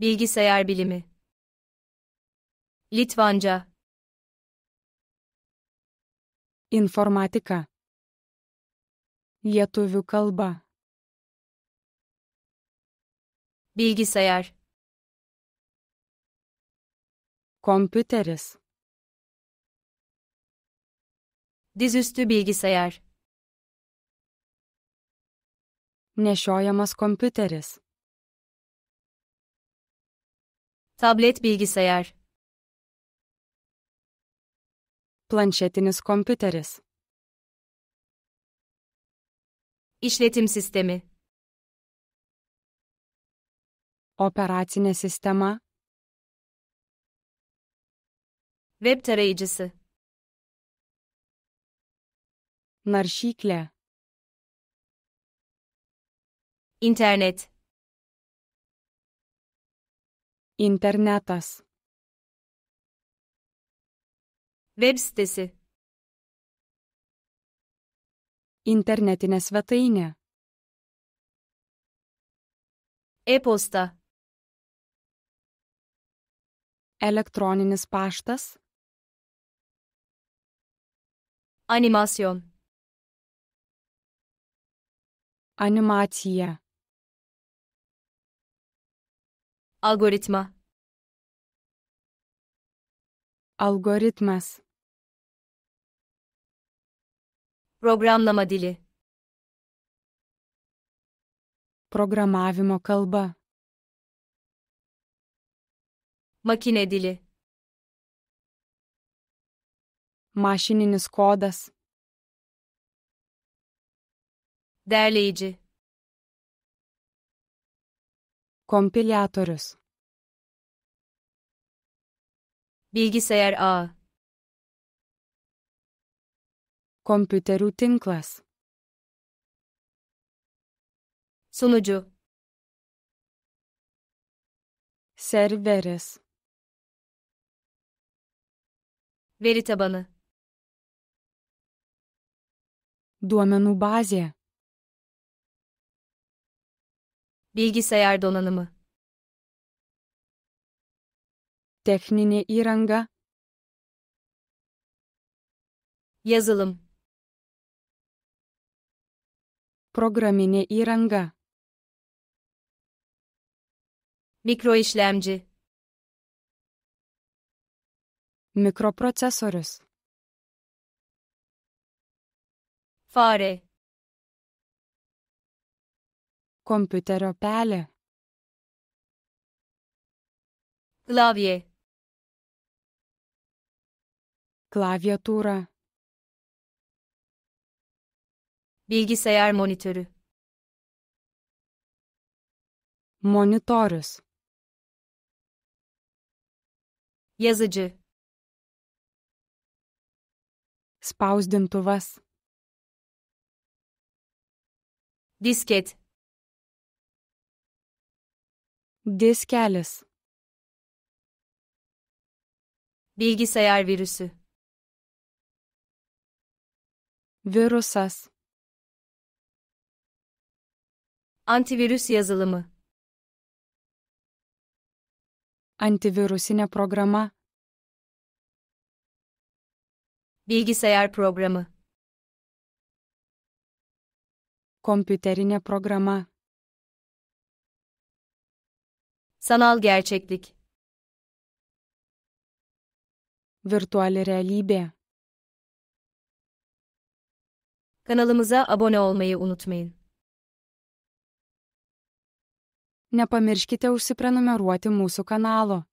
Bilgisayar bilimi. Litvanca. Informatika. Lietuvių kalba. Bilgisayar. Kompiuteris. Dizüstü bilgisayar. Nešiojamas kompiuteris. Tablet bilgisayar. Planşetiniz kompüteriz. İşletim sistemi. Operacinė sistemi. Web tarayıcısı. Naršyklė. İnternet. Internetas. Web sitesi. Internetinė svetainė. E-posta. Elektroninis paštas. Animasyon. Animacija. Algoritma. Algoritmas. Programlama dili. Programavimo kalba. Makine dili. Mašininis kodas. Derleyici. Kompiliatorius. Bilgisayar ağı. Kompiuterių tinklas. Sunucu. Serveris. Veri tabanı. Duomenų bazė. Bilgisayar donanımı. Teknini Yazılım. Programine iranga. işlemci, mikroprocesörüz, Fare. Kompiuterio pelė. Klavie. Klaviatūra. Bilgisayar monitörü. Monitörüs. Yazıcı. Spausdintuvas. Disket. Diskelis. Bilgisayar virüsü. Virusas. Antivirüs yazılımı. Antivirusinė programa. Bilgisayar programı. Kompiuterinė programa. Sanal gerçeklik. Virtual realibė. Kanalımıza abone olmayı unutmayın. Nepamirškite užsiprenumeruoti mūsų kanalo.